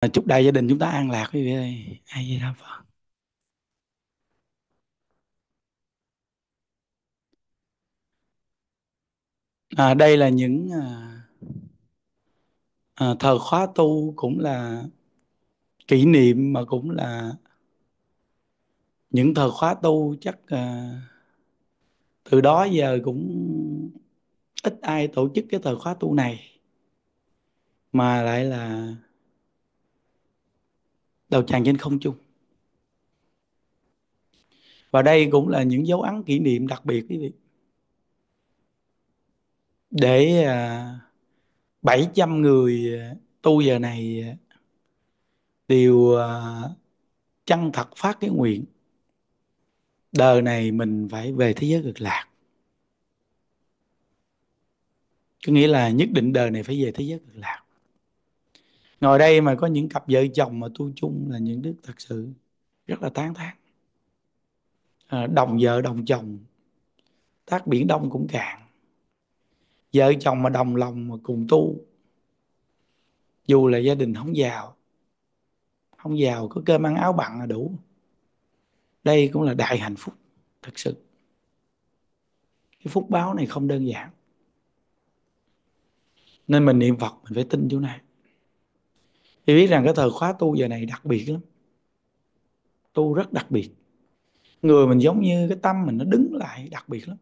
À, chúc đại gia đình chúng ta an lạc quý vị ơi ai di đà phật à, đây là những à, à, thời khóa tu cũng là kỷ niệm mà cũng là những thời khóa tu chắc à, từ đó giờ cũng ít ai tổ chức cái thời khóa tu này mà lại là đầu tràng trên không trung và đây cũng là những dấu ấn kỷ niệm đặc biệt quý vị để 700 à, người à, tu giờ này à, đều chân thật phát cái nguyện đời này mình phải về thế giới cực lạc có nghĩa là nhất định đời này phải về thế giới cực lạc ngồi đây mà có những cặp vợ chồng mà tu chung là những đức thật sự rất là tán thán à, đồng vợ đồng chồng tác biển đông cũng cạn vợ chồng mà đồng lòng mà cùng tu dù là gia đình không giàu không giàu có cơm ăn áo bằng là đủ đây cũng là đại hạnh phúc thật sự cái phúc báo này không đơn giản nên mình niệm phật mình phải tin chỗ này thì biết rằng cái thời khóa tu giờ này đặc biệt lắm tu rất đặc biệt người mình giống như cái tâm mình nó đứng lại đặc biệt lắm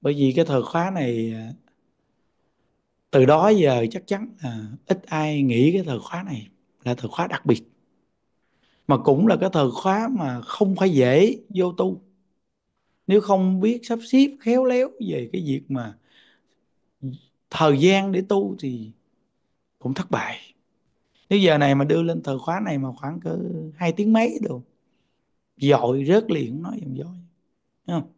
bởi vì cái thời khóa này à, từ đó giờ chắc chắn là ít ai nghĩ cái thời khóa này là thời khóa đặc biệt mà cũng là cái thời khóa mà không phải dễ vô tu nếu không biết sắp xếp khéo léo về cái việc mà thời gian để tu thì cũng thất bại nếu giờ này mà đưa lên từ khóa này mà khoảng cỡ hai tiếng mấy được, dội rớt liền nói dòng dội không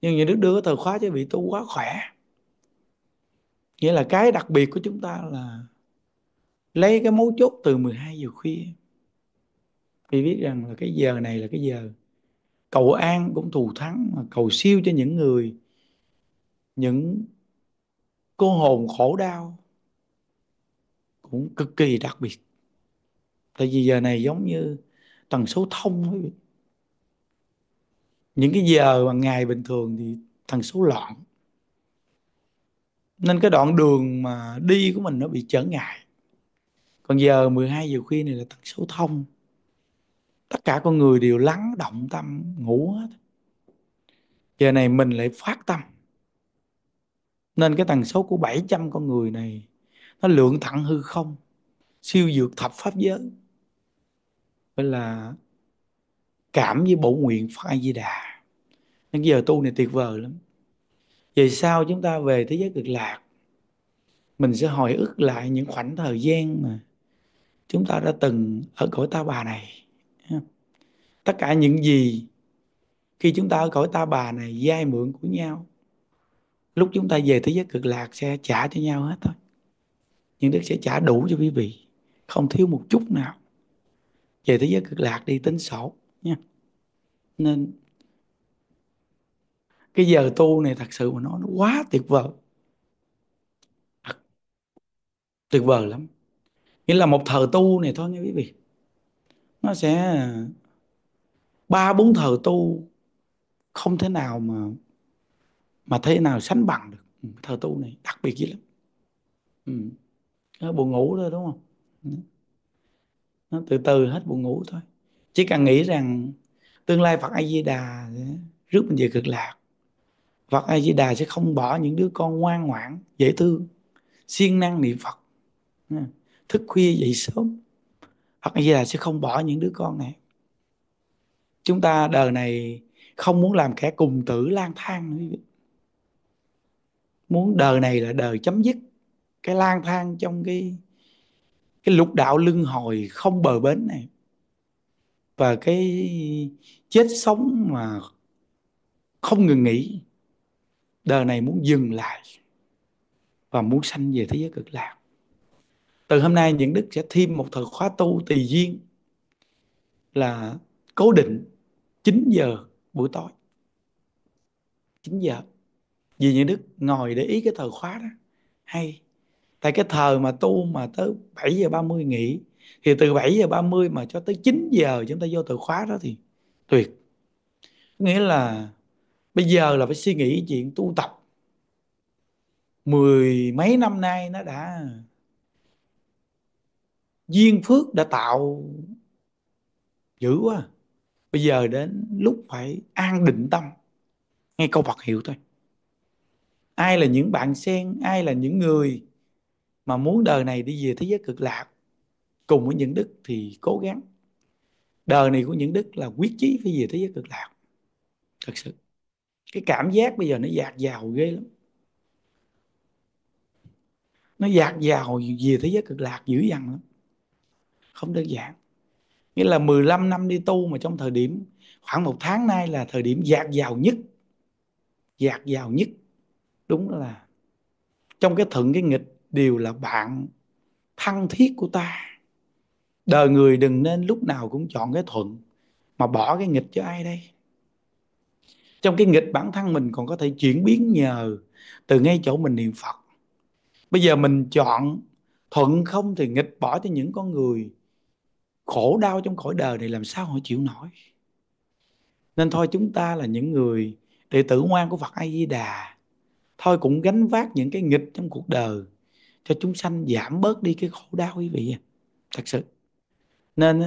nhưng nhà nước đưa cái từ khóa cho vị tu quá khỏe nghĩa là cái đặc biệt của chúng ta là lấy cái mấu chốt từ 12 giờ khuya vì biết rằng là cái giờ này là cái giờ cầu an cũng thù thắng mà cầu siêu cho những người những cô hồn khổ đau cũng cực kỳ đặc biệt tại vì giờ này giống như tần số thông ấy. những cái giờ mà ngày bình thường thì tần số loạn nên cái đoạn đường mà đi của mình nó bị trở ngại còn giờ 12 giờ khuya này là tần số thông tất cả con người đều lắng động tâm ngủ hết giờ này mình lại phát tâm nên cái tần số của 700 con người này nó lượng thẳng hư không siêu dược thập pháp giới gọi là cảm với bổ nguyện phát a di đà nên giờ tu này tuyệt vời lắm về sau chúng ta về thế giới cực lạc mình sẽ hồi ức lại những khoảnh thời gian mà chúng ta đã từng ở cõi ta bà này tất cả những gì khi chúng ta ở cõi ta bà này dai mượn của nhau lúc chúng ta về thế giới cực lạc sẽ trả cho nhau hết thôi nhưng đức sẽ trả đủ cho quý vị không thiếu một chút nào về thế giới cực lạc đi tính sổ nha nên cái giờ tu này thật sự mà nó nó quá tuyệt vời thật, tuyệt vời lắm nghĩa là một thờ tu này thôi nha quý vị nó sẽ ba bốn thờ tu không thể nào mà mà thế nào sánh bằng được thờ tu này đặc biệt dữ lắm ừ nó buồn ngủ thôi đúng không nó từ từ hết buồn ngủ thôi chỉ cần nghĩ rằng tương lai Phật A Di Đà sẽ rước mình về cực lạc Phật A Di Đà sẽ không bỏ những đứa con ngoan ngoãn dễ thương siêng năng niệm Phật thức khuya dậy sớm Phật A Di Đà sẽ không bỏ những đứa con này chúng ta đời này không muốn làm kẻ cùng tử lang thang nữa muốn đời này là đời chấm dứt cái lang thang trong cái cái lục đạo lưng hồi không bờ bến này và cái chết sống mà không ngừng nghỉ đời này muốn dừng lại và muốn sanh về thế giới cực lạc từ hôm nay những đức sẽ thêm một thời khóa tu tùy duyên là cố định 9 giờ buổi tối 9 giờ vì những đức ngồi để ý cái thời khóa đó hay tại cái thời mà tu mà tới 7 giờ 30 nghỉ thì từ 7 giờ 30 mà cho tới 9 giờ chúng ta vô từ khóa đó thì tuyệt nghĩa là bây giờ là phải suy nghĩ chuyện tu tập mười mấy năm nay nó đã duyên phước đã tạo dữ quá bây giờ đến lúc phải an định tâm nghe câu Phật hiệu thôi ai là những bạn sen ai là những người mà muốn đời này đi về thế giới cực lạc cùng với những đức thì cố gắng đời này của những đức là quyết chí phải về thế giới cực lạc thật sự cái cảm giác bây giờ nó dạt dào ghê lắm nó dạt dào về thế giới cực lạc dữ dằn lắm không đơn giản nghĩa là 15 năm đi tu mà trong thời điểm khoảng một tháng nay là thời điểm dạt dào nhất dạt dào nhất đúng là trong cái thuận cái nghịch đều là bạn thân thiết của ta đời người đừng nên lúc nào cũng chọn cái thuận mà bỏ cái nghịch cho ai đây trong cái nghịch bản thân mình còn có thể chuyển biến nhờ từ ngay chỗ mình niệm phật bây giờ mình chọn thuận không thì nghịch bỏ cho những con người khổ đau trong cõi đời này làm sao họ chịu nổi nên thôi chúng ta là những người đệ tử ngoan của phật a di đà thôi cũng gánh vác những cái nghịch trong cuộc đời cho chúng sanh giảm bớt đi cái khổ đau quý vị à. thật sự nên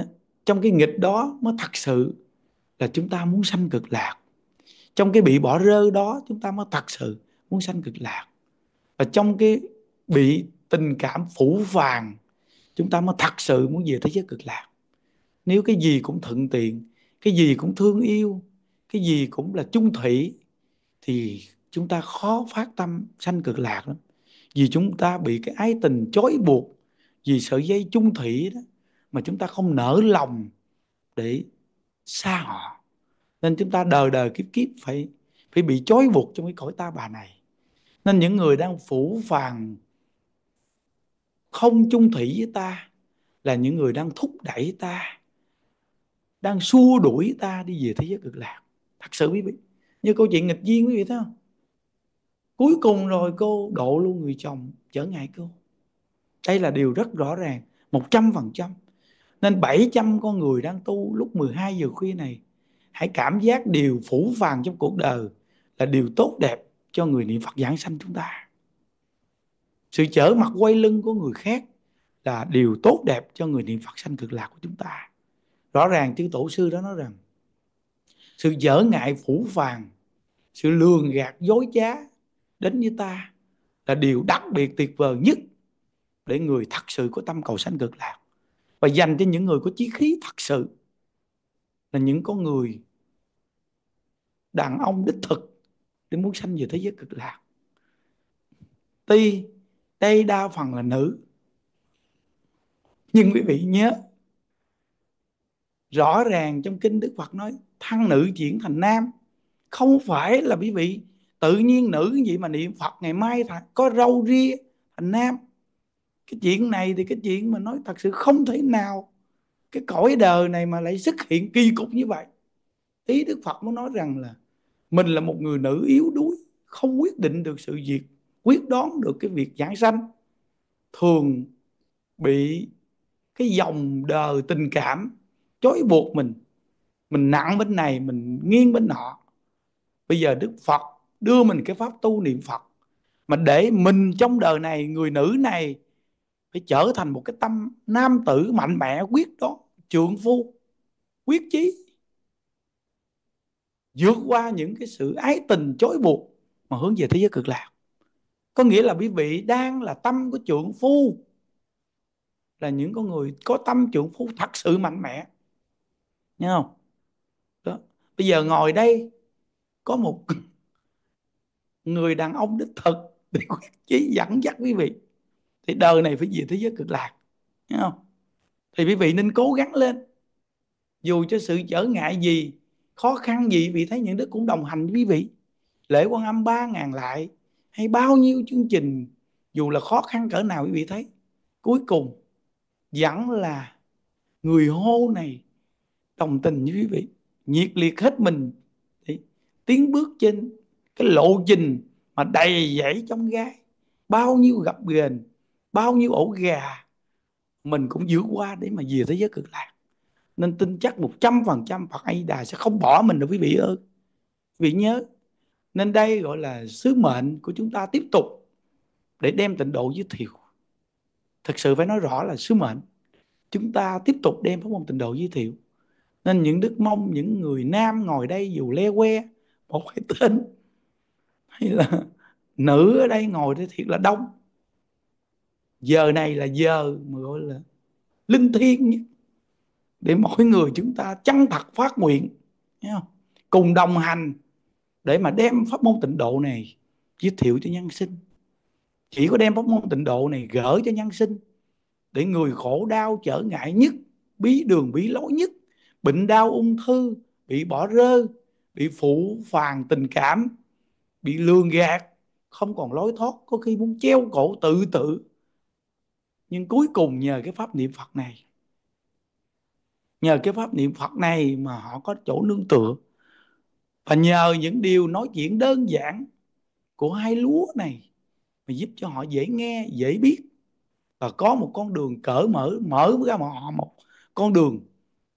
trong cái nghịch đó mới thật sự là chúng ta muốn sanh cực lạc trong cái bị bỏ rơi đó chúng ta mới thật sự muốn sanh cực lạc và trong cái bị tình cảm phủ vàng chúng ta mới thật sự muốn về thế giới cực lạc nếu cái gì cũng thuận tiện cái gì cũng thương yêu cái gì cũng là chung thủy thì chúng ta khó phát tâm sanh cực lạc lắm vì chúng ta bị cái ái tình chối buộc vì sợi dây chung thủy đó mà chúng ta không nở lòng để xa họ nên chúng ta đời đời kiếp kiếp phải phải bị chối buộc trong cái cõi ta bà này nên những người đang phủ phàng không chung thủy với ta là những người đang thúc đẩy ta đang xua đuổi ta đi về thế giới cực lạc thật sự quý vị như câu chuyện nghịch duyên quý vị thấy không cuối cùng rồi cô độ luôn người chồng trở ngại cô đây là điều rất rõ ràng một trăm phần trăm nên 700 con người đang tu lúc 12 giờ khuya này hãy cảm giác điều phủ vàng trong cuộc đời là điều tốt đẹp cho người niệm Phật giảng sanh chúng ta sự trở mặt quay lưng của người khác là điều tốt đẹp cho người niệm Phật sanh cực lạc của chúng ta rõ ràng chứ tổ sư đó nói rằng sự dở ngại phủ vàng sự lường gạt dối trá đến như ta là điều đặc biệt tuyệt vời nhất để người thật sự có tâm cầu sanh cực lạc và dành cho những người có chí khí thật sự là những con người đàn ông đích thực để muốn sanh về thế giới cực lạc tuy đây đa phần là nữ nhưng quý vị nhớ rõ ràng trong kinh đức phật nói thăng nữ chuyển thành nam không phải là quý vị tự nhiên nữ cái gì mà niệm phật ngày mai thật có râu ria thành nam cái chuyện này thì cái chuyện mà nói thật sự không thể nào cái cõi đời này mà lại xuất hiện kỳ cục như vậy ý đức phật muốn nói rằng là mình là một người nữ yếu đuối không quyết định được sự việc quyết đoán được cái việc giảng sanh thường bị cái dòng đời tình cảm chối buộc mình mình nặng bên này mình nghiêng bên nọ bây giờ đức phật đưa mình cái pháp tu niệm phật mà để mình trong đời này người nữ này phải trở thành một cái tâm nam tử mạnh mẽ quyết đó trượng phu quyết chí vượt qua những cái sự ái tình chối buộc mà hướng về thế giới cực lạc có nghĩa là quý vị đang là tâm của trượng phu là những con người có tâm trượng phu thật sự mạnh mẽ nhá không đó bây giờ ngồi đây có một người đàn ông đích thực để quyết chí dẫn dắt quý vị thì đời này phải về thế giới cực lạc Thấy không thì quý vị nên cố gắng lên dù cho sự trở ngại gì khó khăn gì vì thấy những đức cũng đồng hành với quý vị lễ quan âm ba ngàn lại hay bao nhiêu chương trình dù là khó khăn cỡ nào quý vị thấy cuối cùng vẫn là người hô này đồng tình với quý vị nhiệt liệt hết mình để tiến bước trên cái lộ trình mà đầy dẫy trong gai bao nhiêu gặp ghềnh bao nhiêu ổ gà mình cũng vượt qua để mà về thế giới cực lạc nên tin chắc 100% Phật A Đà sẽ không bỏ mình đâu quý vị ơi quý vị nhớ nên đây gọi là sứ mệnh của chúng ta tiếp tục để đem tịnh độ giới thiệu thực sự phải nói rõ là sứ mệnh chúng ta tiếp tục đem pháp môn tịnh độ giới thiệu nên những đức mong những người nam ngồi đây dù le que một cái tên hay là nữ ở đây ngồi thì thiệt là đông giờ này là giờ mà gọi là linh thiêng nhất để mỗi người chúng ta chân thật phát nguyện không? cùng đồng hành để mà đem pháp môn tịnh độ này giới thiệu cho nhân sinh chỉ có đem pháp môn tịnh độ này gỡ cho nhân sinh để người khổ đau trở ngại nhất bí đường bí lối nhất bệnh đau ung thư bị bỏ rơi bị phụ phàng tình cảm bị lường gạt không còn lối thoát có khi muốn treo cổ tự tử nhưng cuối cùng nhờ cái pháp niệm phật này nhờ cái pháp niệm phật này mà họ có chỗ nương tựa và nhờ những điều nói chuyện đơn giản của hai lúa này mà giúp cho họ dễ nghe dễ biết và có một con đường cởi mở mở ra mà họ một con đường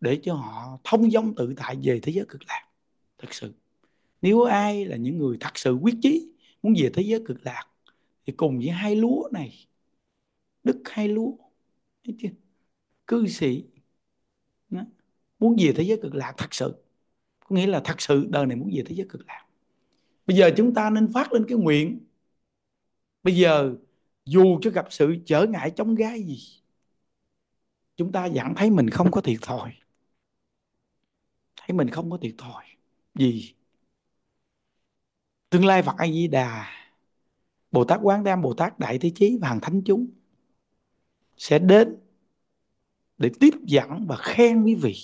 để cho họ thông dong tự tại về thế giới cực lạc thật sự nếu ai là những người thật sự quyết chí muốn về thế giới cực lạc thì cùng với hai lúa này đức hai lúa thấy chưa cư sĩ đó. muốn về thế giới cực lạc thật sự có nghĩa là thật sự đời này muốn về thế giới cực lạc bây giờ chúng ta nên phát lên cái nguyện bây giờ dù cho gặp sự trở ngại chống gai gì chúng ta vẫn thấy mình không có thiệt thòi thấy mình không có thiệt thòi gì tương lai Phật A Di Đà Bồ Tát Quán Đam Bồ Tát Đại Thế Chí và hàng thánh chúng sẽ đến để tiếp dẫn và khen quý vị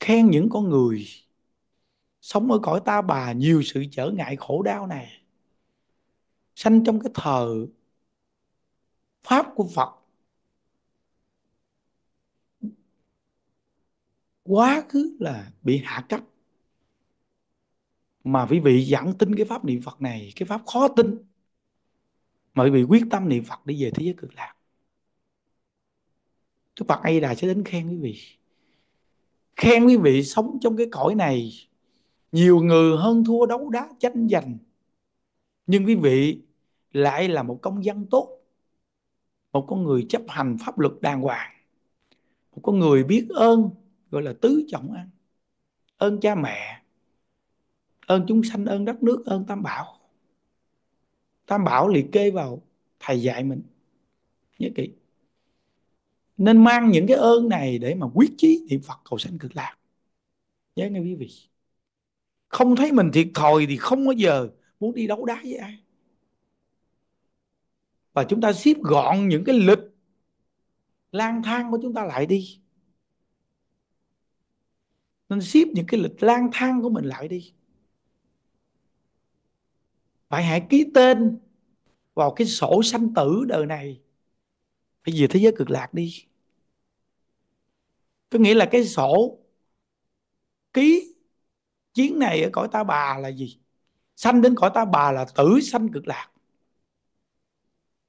khen những con người sống ở cõi ta bà nhiều sự trở ngại khổ đau này sanh trong cái thờ pháp của Phật quá khứ là bị hạ cấp mà quý vị vẫn tin cái pháp niệm Phật này cái pháp khó tin mà quý vị quyết tâm niệm Phật để về thế giới cực lạc Đức Phật A Đà sẽ đến khen quý vị khen quý vị sống trong cái cõi này nhiều người hơn thua đấu đá tranh giành nhưng quý vị lại là một công dân tốt một con người chấp hành pháp luật đàng hoàng một con người biết ơn gọi là tứ trọng ăn ơn cha mẹ ơn chúng sanh ơn đất nước ơn tam bảo tam bảo liệt kê vào thầy dạy mình nhớ kỹ nên mang những cái ơn này để mà quyết chí niệm phật cầu sanh cực lạc nhớ nghe quý vị không thấy mình thiệt thòi thì không bao giờ muốn đi đấu đá với ai và chúng ta xếp gọn những cái lịch lang thang của chúng ta lại đi nên xếp những cái lịch lang thang của mình lại đi phải hãy ký tên vào cái sổ sanh tử đời này. Phải về thế giới cực lạc đi. Có nghĩa là cái sổ ký chiến này ở cõi ta bà là gì? Sanh đến cõi ta bà là tử sanh cực lạc.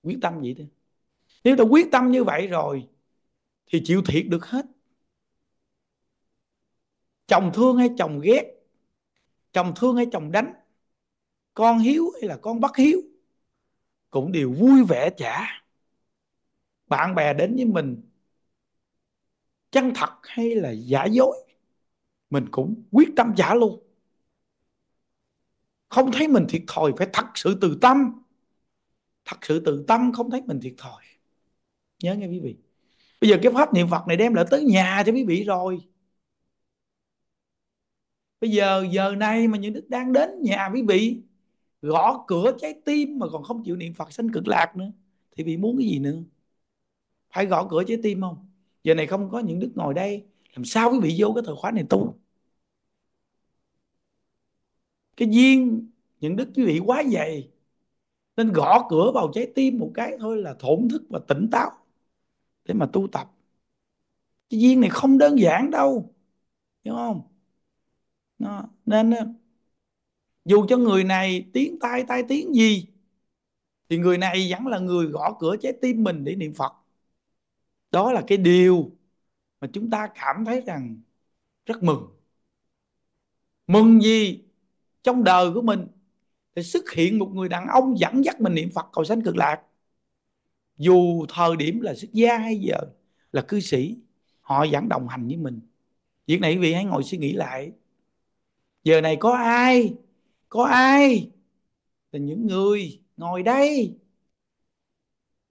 Quyết tâm vậy thôi. Nếu ta quyết tâm như vậy rồi thì chịu thiệt được hết. Chồng thương hay chồng ghét, chồng thương hay chồng đánh con hiếu hay là con bất hiếu cũng đều vui vẻ trả bạn bè đến với mình chân thật hay là giả dối mình cũng quyết tâm trả luôn không thấy mình thiệt thòi phải thật sự từ tâm thật sự từ tâm không thấy mình thiệt thòi nhớ nghe quý vị bây giờ cái pháp niệm phật này đem lại tới nhà cho quý vị rồi bây giờ giờ này mà những đức đang đến nhà quý vị gõ cửa trái tim mà còn không chịu niệm phật sanh cực lạc nữa thì bị muốn cái gì nữa phải gõ cửa trái tim không giờ này không có những đức ngồi đây làm sao quý vị vô cái thời khóa này tu cái duyên những đức quý vị quá dày nên gõ cửa vào trái tim một cái thôi là thổn thức và tỉnh táo để mà tu tập cái duyên này không đơn giản đâu hiểu không nên dù cho người này tiếng tai tai tiếng gì thì người này vẫn là người gõ cửa trái tim mình để niệm phật đó là cái điều mà chúng ta cảm thấy rằng rất mừng mừng gì trong đời của mình thì xuất hiện một người đàn ông dẫn dắt mình niệm phật cầu sanh cực lạc dù thời điểm là xuất gia hay giờ là cư sĩ họ vẫn đồng hành với mình việc này quý vị hãy ngồi suy nghĩ lại giờ này có ai có ai là những người ngồi đây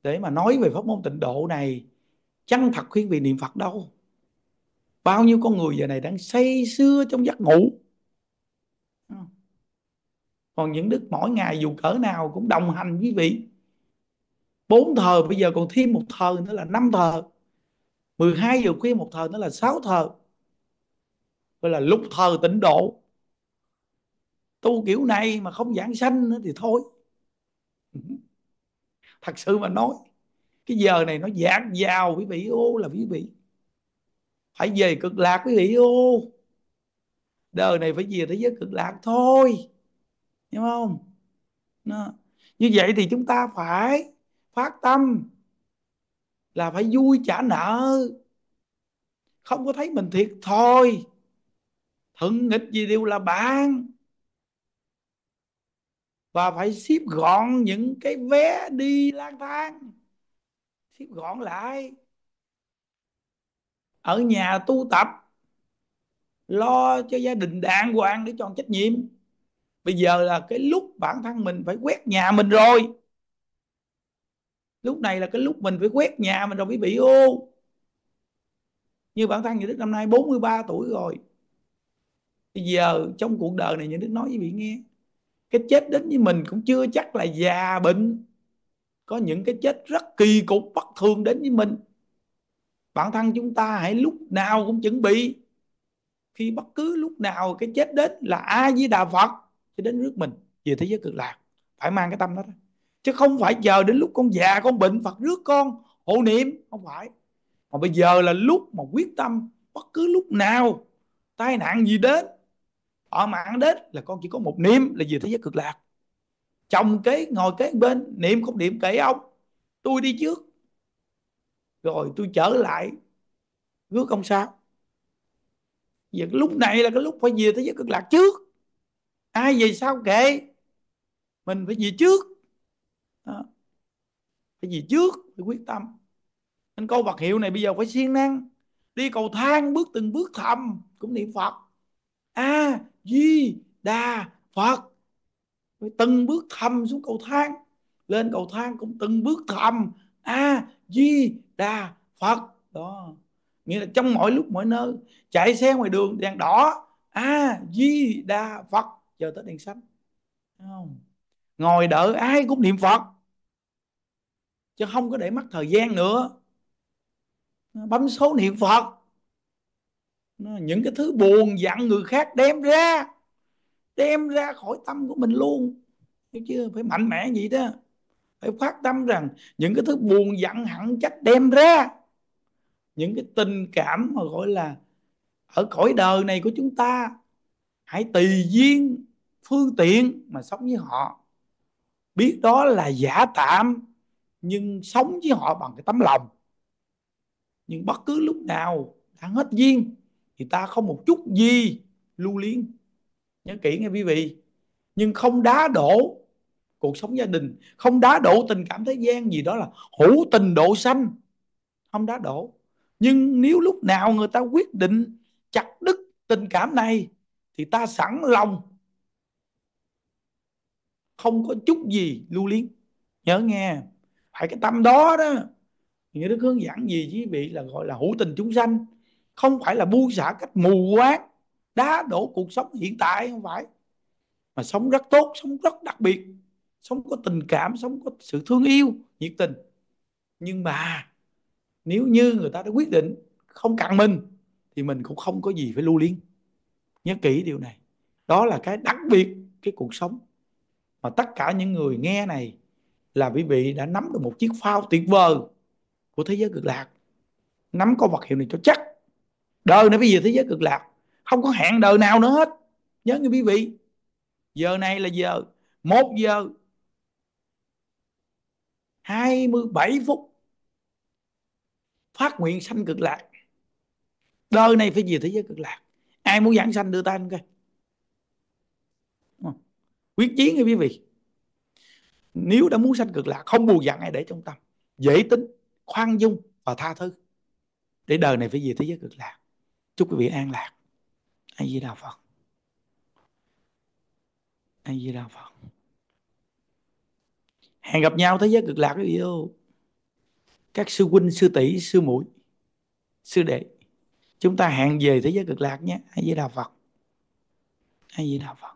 để mà nói về pháp môn tịnh độ này chân thật khuyên vị niệm phật đâu bao nhiêu con người giờ này đang say sưa trong giấc ngủ ờ. còn những đức mỗi ngày dù cỡ nào cũng đồng hành với vị bốn thờ bây giờ còn thêm một thờ nữa là năm thờ 12 giờ khuya một thờ nữa là sáu thờ gọi là lúc thờ tịnh độ tu kiểu này mà không giảng sanh nữa thì thôi thật sự mà nói cái giờ này nó dạt vào quý vị ô là quý vị phải về cực lạc quý vị ô đời này phải về thế giới cực lạc thôi hiểu không nó. như vậy thì chúng ta phải phát tâm là phải vui trả nợ không có thấy mình thiệt thôi thuận nghịch gì đều là bạn và phải xếp gọn những cái vé đi lang thang xếp gọn lại ở nhà tu tập lo cho gia đình đàng hoàng để chọn trách nhiệm bây giờ là cái lúc bản thân mình phải quét nhà mình rồi lúc này là cái lúc mình phải quét nhà mình rồi quý bị ô như bản thân nhà đức năm nay 43 tuổi rồi bây giờ trong cuộc đời này nhà đức nói với vị nghe cái chết đến với mình cũng chưa chắc là già bệnh có những cái chết rất kỳ cục bất thường đến với mình bản thân chúng ta hãy lúc nào cũng chuẩn bị khi bất cứ lúc nào cái chết đến là ai với đà phật sẽ đến rước mình về thế giới cực lạc phải mang cái tâm đó ra chứ không phải chờ đến lúc con già con bệnh phật rước con hộ niệm không phải mà bây giờ là lúc mà quyết tâm bất cứ lúc nào tai nạn gì đến họ mà ăn đến là con chỉ có một niệm là về thế giới cực lạc chồng kế ngồi kế bên niệm không niệm kể ông tôi đi trước rồi tôi trở lại rước không sao vậy lúc này là cái lúc phải về thế giới cực lạc trước ai về sao kệ mình phải về trước đó. phải về trước phải quyết tâm nên câu vật hiệu này bây giờ phải siêng năng đi cầu thang bước từng bước thầm cũng niệm phật a di đà phật mới từng bước thầm xuống cầu thang lên cầu thang cũng từng bước thầm a di đà phật đó nghĩa là trong mọi lúc mọi nơi chạy xe ngoài đường đèn đỏ a di đà phật chờ tới đèn xanh không ngồi đợi ai cũng niệm phật chứ không có để mất thời gian nữa bấm số niệm phật những cái thứ buồn dặn người khác đem ra đem ra khỏi tâm của mình luôn hiểu chưa phải mạnh mẽ vậy đó phải phát tâm rằng những cái thứ buồn giận hẳn chắc đem ra những cái tình cảm mà gọi là ở cõi đời này của chúng ta hãy tùy duyên phương tiện mà sống với họ biết đó là giả tạm nhưng sống với họ bằng cái tấm lòng nhưng bất cứ lúc nào đã hết duyên thì ta không một chút gì lưu liên nhớ kỹ nghe quý vị nhưng không đá đổ cuộc sống gia đình không đá đổ tình cảm thế gian gì đó là hữu tình độ sanh không đá đổ nhưng nếu lúc nào người ta quyết định chặt đứt tình cảm này thì ta sẵn lòng không có chút gì lưu luyến nhớ nghe phải cái tâm đó đó nghĩa đức hướng dẫn gì chứ bị là gọi là hữu tình chúng sanh không phải là buông xả cách mù quáng đá đổ cuộc sống hiện tại không phải mà sống rất tốt sống rất đặc biệt sống có tình cảm sống có sự thương yêu nhiệt tình nhưng mà nếu như người ta đã quyết định không cần mình thì mình cũng không có gì phải lưu liên nhớ kỹ điều này đó là cái đặc biệt cái cuộc sống mà tất cả những người nghe này là quý vị đã nắm được một chiếc phao tuyệt vời của thế giới cực lạc nắm có vật hiệu này cho chắc đời này bây giờ thế giới cực lạc không có hẹn đời nào nữa hết nhớ như quý vị giờ này là giờ một giờ 27 phút phát nguyện sanh cực lạc đời này phải về thế giới cực lạc ai muốn giảng sanh đưa tay lên coi quyết chiến nha quý vị nếu đã muốn sanh cực lạc không buồn giận ai để trong tâm dễ tính khoan dung và tha thứ để đời này phải về thế giới cực lạc chúc quý vị an lạc a di đà phật a di đà phật hẹn gặp nhau thế giới cực lạc quý vị yêu các sư huynh sư tỷ sư muội sư đệ chúng ta hẹn về thế giới cực lạc nhé a di đà phật a di đà phật